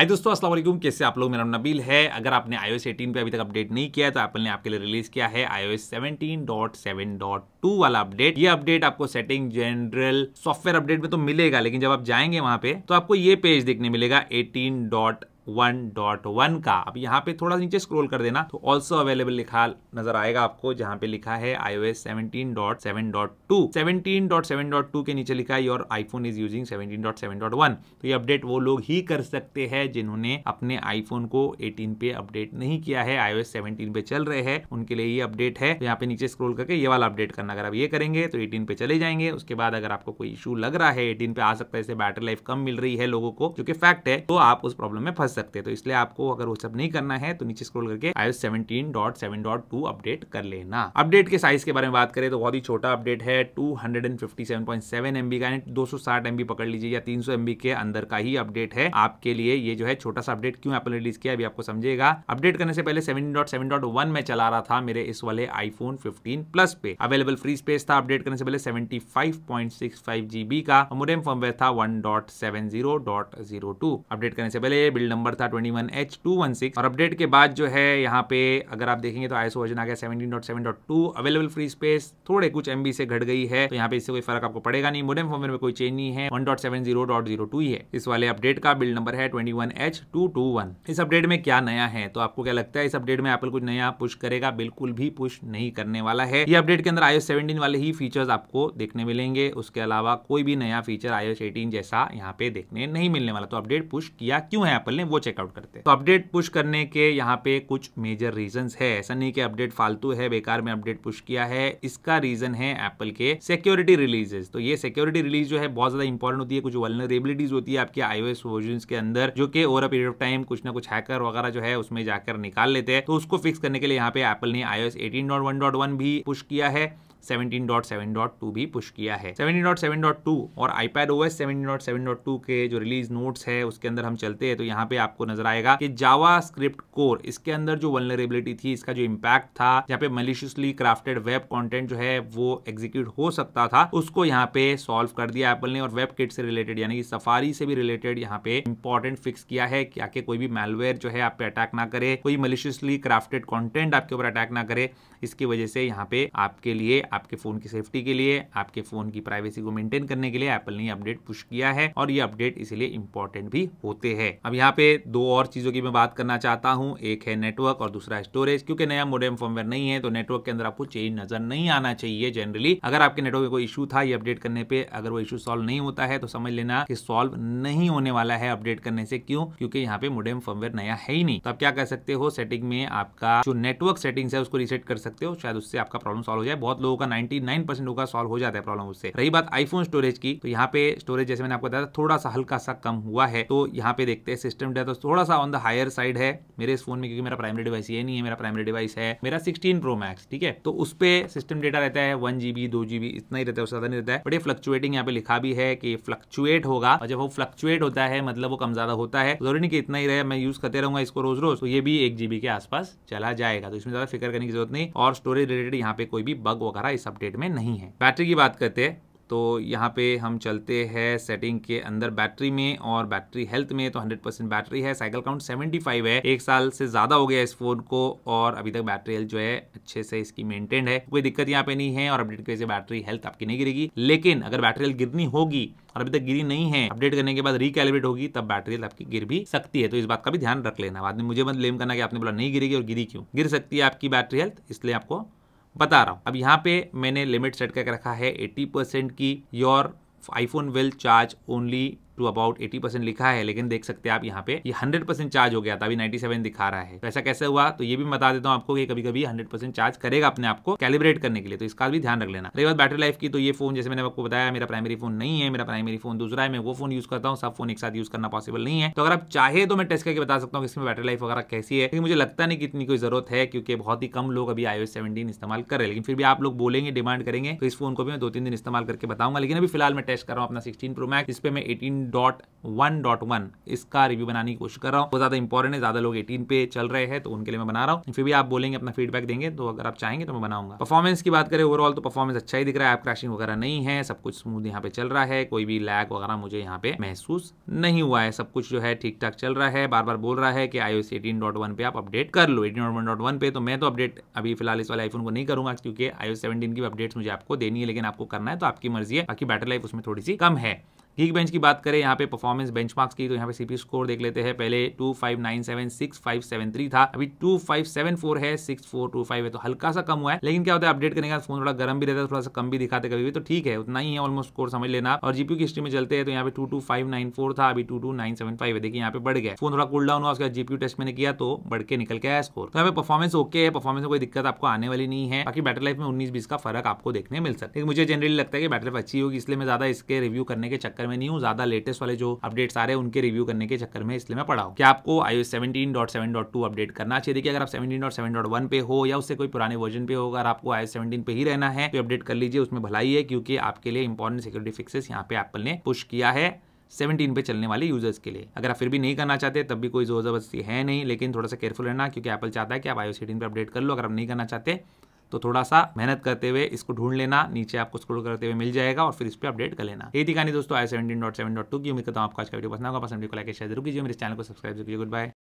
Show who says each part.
Speaker 1: हाय दोस्तों अस्सलाम वालेकुम कैसे आप लोग मेरा नाम नबील है अगर आपने आई 18 पे अभी तक अपडेट नहीं किया तो एप्पल ने आपके लिए रिलीज़ किया है आई 17.7.2 वाला अपडेट ये अपडेट आपको सेटिंग जनरल सॉफ्टवेयर अपडेट में तो मिलेगा लेकिन जब आप जाएंगे वहां पे तो आपको ये पेज देखने मिलेगा एटीन वन डॉट वन का अब यहाँ पे थोड़ा नीचे स्क्रॉल कर देना तो ऑल्सो अवेलेबल लिखा नजर आएगा आपको जहाँ पे लिखा है iOS 17.7.2 17.7.2 के नीचे लिखा है योर आईफोन इज यूजिंग 17.7.1 तो ये अपडेट वो लोग ही कर सकते हैं जिन्होंने अपने आईफोन को 18 पे अपडेट नहीं किया है iOS 17 पे चल रहे हैं उनके लिए ये अपडेट है तो यहाँ पे नीचे स्क्रोल करके ये वाला अपडेट करना अगर आप ये करेंगे तो एटीन पे चले जाएंगे उसके बाद अगर आपको कोई इशू लग रहा है एटीन पे आ सकता है बैटरी लाइफ कम मिल रही है लोगों को जो फैक्ट है तो आप उस प्रॉब्लम में फंस सकते तो इसलिए आपको अगर वो सब नहीं करना है तो नीचे स्क्रोल करके आई टू अपडेट कर लेना अपडेट के साइज के बारे में बात करें तो बहुत ही छोटा अपडेट है टू हंड्रेड एमबी का यानी दो सौ एमबी पकड़ लीजिए या तीन सौ एमबी के अंदर का ही अपडेट है आपके लिए ये जो है छोटा सा अपडेट क्यों एप्पल रिलीज किया अभी आपको समझेगा अपडेट करने से पहले 7.7.1 में चला रहा था मेरे इस वाले आईफोन 15 प्लस पे अवेलेबल फ्री स्पेस था अपडेट करने से पहले 75.65 जीबी का मोडेम फर्मवेयर था 1.70.02 अपडेट करने से पहले बिल्ड नंबर था 21H216 और अपडेट के बाद जो है यहाँ पे अगर आप देखेंगे तो आईएसओ वर्जन आ गया 17.7.2 अवेलेबल फ्री स्पेस थोड़े कुछ एमबी से घट गई है तो यहाँ पे इससे कोई फर्क आपको पड़ेगा नहीं मोडेम फॉर्मेट में कोई चेंज नहीं है 1.70.02 ही है इस वाले अपडेट का बिल्ड नंबर है 21H221 इस अपडेट में क्या नया है तो आपको क्या लगता है इस अपडेट में आपको कुछ नया पुश करेगा बिल्कुल भी पुश नहीं करने वाला है ये अपडेट के अंदर आईओ सेवेंटीन वाले ही फीचर्स आपको देखने मिलेंगे उसके अलावा कोई भी नया फीचर आईओ एटीन जैसा यहाँ पे देखने नहीं मिलने वाला तो अपडेट पुश किया क्यों है एप्पल ने वो चेकआउट करते हैं तो अपडेट पुश करने के यहाँ पे कुछ मेजर रीजन है ऐसा नहीं कि अपडेट फालतू है बेकार में अपडेट पुश किया है इसका रीजन है एप्पल के सिक्योरिटी रिलीजेस तो ये सिक्योरिटी रिलीज जो है बहुत ज्यादा इंपॉर्टेंट होती है कुछ वलनरेबिलिटीज होती है आपके आईओ वर्जन के अंदर जो कि over a period of time कुछ ना कुछ हैकर वगैरह जो है उसमें जाकर निकाल लेते हैं तो उसको फिक्स करने के लिए यहाँ पे एप्पल ने आईओ एस भी पुश किया है 17.7.2 भी पुश किया है 17.7.2 और iPad OS 17.7.2 के जो रिलीज नोट्स है उसके अंदर हम चलते हैं तो यहाँ पे आपको नजर आएगा कि जावा स्क्रिप्ट कोर इसके अंदर जो वनरेबिलिटी थी इसका जो इम्पैक्ट था जहाँ पे मलिशियसली क्राफ्टेड वेब कॉन्टेंट जो है वो एग्जीक्यूट हो सकता था उसको यहाँ पे सॉल्व कर दिया एप्पल ने और वेब किट से रिलेटेड यानी कि सफारी से भी रिलेटेड यहाँ पे इंपॉर्टेंट फिक्स किया है कि आके कोई भी मेलवेयर जो है आप पे अटैक ना करे कोई मलिशियसली क्राफ्टेड कॉन्टेंट आपके ऊपर अटैक ना करे इसकी वजह से यहाँ पे आपके लिए आपके फ़ोन की सेफ्टी के लिए आपके फ़ोन की प्राइवेसी को मेंटेन करने के लिए एप्पल ने अपडेट पुश किया है और ये अपडेट इसलिए इंपॉर्टेंट भी होते हैं अब यहाँ पे दो और चीज़ों की मैं बात करना चाहता हूँ एक है नेटवर्क और दूसरा स्टोरेज क्योंकि नया मोडेम फॉर्मवेयर नहीं है तो नेटवर्क के अंदर आपको चेंज नजर नहीं आना चाहिए जनरली अगर आपके नेटवर्क में कोई इशू था ये अपडेट करने पे अगर वो इशू सॉल्व नहीं होता है तो समझ लेना कि सॉल्व नहीं होने वाला है अपडेट करने से क्यों क्योंकि यहाँ पे मोडेम फॉर्मवेयर नया है ही नहीं तो आप क्या कर सकते हो सेटिंग में आपका जो नेटवर्क सेटिंग्स है उसको रिसेट कर सकते हो शायद उससे आपका प्रॉब्लम सॉल्व हो जाए बहुत लोगों होगा 99 परसेंट होगा सॉल्व हो जाता है प्रॉब्लम उससे रही बात आईफोन स्टोरेज की तो यहाँ पे स्टोरेज जैसे मैंने आपको बताया थोड़ा सा हल्का सा कम हुआ है तो यहाँ पे देखते हैं सिस्टम डेटा तो थोड़ा सा ऑन द हायर साइड है मेरे इस फोन में क्योंकि मेरा प्राइमरी डिवाइस ये नहीं है मेरा प्राइमरी डिवाइस है मेरा सिक्सटीन प्रो मैक्स ठीक है तो उस पर सिस्टम डेटा रहता है वन जीबी दो जीबी इतना ही रहता है उससे ज्यादा नहीं रहता है बट ये फ्लक्चुएटिंग यहाँ पे लिखा भी है कि फ्लक्चुएट होगा और जब वो फ्लक्चुएट होता है मतलब वो कम ज्यादा होता है जरूरी नहीं कि इतना ही रहे मैं यूज करते रहूंगा इसको रोज रोज तो ये भी एक जीबी के आसपास चला जाएगा तो इसमें ज्यादा फिक्र करने की जरूरत नहीं और स्टोरेज रिलेटेड यहाँ पे कोई भी बग वगैरह था इस अपडेट में नहीं है बैटरी की बात करते हैं तो यहाँ पे हम चलते हैं सेटिंग के अंदर बैटरी में और बैटरी हेल्थ में तो 100 परसेंट बैटरी है साइकिल काउंट 75 है एक साल से ज़्यादा हो गया इस फ़ोन को और अभी तक बैटरी हेल्थ जो है अच्छे से इसकी मेंटेन है कोई दिक्कत यहाँ पे नहीं है और अपडेट की वजह से बैटरी हेल्थ आपकी नहीं गिरेगी लेकिन अगर बैटरी हेल्थ गिरनी होगी और अभी तक गिरी नहीं है अपडेट करने के बाद रिकैलिब्रेट होगी तब बैटरी हेल्थ आपकी गिर भी सकती है तो इस बात का भी ध्यान रख लेना बाद में मुझे मत लेम करना कि आपने बोला नहीं गिरेगी और गिरी क्यों गिर सकती है आपकी बैटरी हेल्थ इसलिए आपको बता रहा हूँ अब यहाँ पे मैंने लिमिट सेट करके रखा है 80 परसेंट की your iPhone will charge only to about eighty percent लिखा है लेकिन देख सकते हैं आप यहाँ पे ये हंड्रेड परसेंट चार्ज हो गया था अभी नाइन्टी सेवन दिखा रहा है तो ऐसा कैसे हुआ तो ये भी बता देता हूँ आपको कि कभी कभी हंड्रेड परसेंट चार्ज करेगा अपने आपको कैलिब्रेट करने के लिए तो इसका भी ध्यान रख लेना रही बात बैटरी लाइफ की तो ये फोन जैसे मैंने आपको बताया मेरा प्राइमरी फोन नहीं है मेरा प्राइमरी फोन दूसरा है मैं वो फोन यूज करता हूँ सब फोन एक साथ यूज करना पॉसिबल नहीं है तो अगर आप चाहे तो मैं टेस्ट करके बता सकता हूँ इसमें बैटरी लाइफ वगैरह कैसी है लेकिन मुझे लगता नहीं कितनी कोई जरूरत है क्योंकि बहुत ही कम लोग अभी आईओएस 17 इस्तेमाल कर रहे हैं लेकिन फिर भी आप लोग बोलेंगे डिमांड करेंगे तो इस फोन को भी मैं दो तीन दिन इस्तेमाल करके बताऊंगा लेकिन अभी फिलहाल मैं टेस्ट कर रहा हूँ अपना सिक्सटीन प्रो मैक्स इस पर मैं eighteen dot one dot one इसका रिव्यू बनाने की कोशिश कर रहा हूँ ज्यादा इंपॉर्टेंट है ज्यादा लोग एटीन पे चल रहे हैं तो उनके लिए मैं बना रहा हूँ फिर भी आप बोलेंगे अपना फीडबैक देंगे तो अगर आप चाहेंगे तो मैं बनाऊंगा परफॉर्मेंस की बात करें ओवरऑल तो परफॉर्मेंस अच्छा ही दिख रहा है ऐप क्रैशिंग वगैरह नहीं है सब कुछ स्मूथ यहाँ पे चल रहा है कोई भी लैग वगैरह मुझे यहाँ पे महसूस नहीं हुआ है सब कुछ जो है ठीक ठाक चल रहा है बार बार बोल रहा है कि I S eighteen dot one पे आप अपडेट कर लो eighteen dot one dot one पे तो मैं तो अपडेट अभी फिलहाल इस वाले आईफोन को नहीं करूंगा क्योंकि आई सेवेंटीन की अपडेट मुझे आपको देनी है लेकिन आपको करना है तो आपकी मर्जी है बाकी बैटरी लाइफ उसमें थोड़ी सी कम है गीक बेंच की बात करें यहाँ पे परफॉर्मेंस बेंच की तो यहाँ पे सीपी स्कोर देख लेते हैं पहले two five nine seven six five seven three था अभी टू फाइव सेवन फोर है सिक्स फोर टू फाइव है तो हल्का सा कम हुआ है लेकिन क्या होता है अपडेट करने का फोन थोड़ा गर्म भी रहता है थोड़ा सा कम भी दिखाते कभी भी तो ठीक है उतना ही है ऑलमोस्ट स्कोर समझ लेना और जीपी की हिस्ट्री में चलते हैं तो यहाँ पे two two five nine four था अभी two two nine seven five है देखिए यहाँ पे बढ़ गया फोन थोड़ा कूल डाउन हुआ उसका जीपी टेस्ट मैंने किया तो बढ़ के निकल के स्कोर तो यहाँ पे परफॉर्मेंस ओके है परफॉर्मेंस में कोई दिक्कत आपको आने वाली नहीं है बाकी बैटरी लाइफ में उन्नीस बीस का फर्क आपको देखने मिल सकता है मुझे जनरली लगता है कि बैटरी लाइफ अच्छी होगी इसलिए मैं ज्यादा इसके रिव्यू करने के चक्कर में नहीं हूँ ज्यादा लेटेस्ट वाले जो अपडेट्स आ रहे हैं उनके रिव्यू करने के चक्कर में इसलिए मैं पढ़ा हूँ क्या आपको I seventeen dot seven dot two update करना चाहिए देखिए अगर आप seventeen dot seven dot one पे हो या उससे कोई पुराने वर्जन पे हो अगर आपको आई सेवेंटीन पे ही रहना है तो अपडेट कर लीजिए उसमें भलाई है क्योंकि आपके लिए इंपॉर्टेंट सिक्योरिटी फिक्सेस यहाँ पे एप्पल ने पुश किया है 17 पे चलने वाले यूजर्स के लिए अगर आप फिर भी नहीं करना चाहते तब भी कोई जोर जबरदस्ती है नहीं लेकिन थोड़ा सा केयरफुल रहना क्योंकि एप्पल चाहता है कि आप आईओ पे अपडेट कर लो अगर आप नहीं करना चाहते तो थोड़ा सा मेहनत करते हुए इसको ढूंढ लेना नीचे आपको स्क्रोल करते हुए मिल जाएगा और फिर इस पर अपडेट कर लेना यही दिखानी दोस्तों I seventeen dot seven dot two की उम्मीद करता हूँ आपका आज का वीडियो पसंद होगा पसंद को लाइक शेयर जरूर कीजिए मेरे चैनल को सब्सक्राइब कीजिए गुड बाय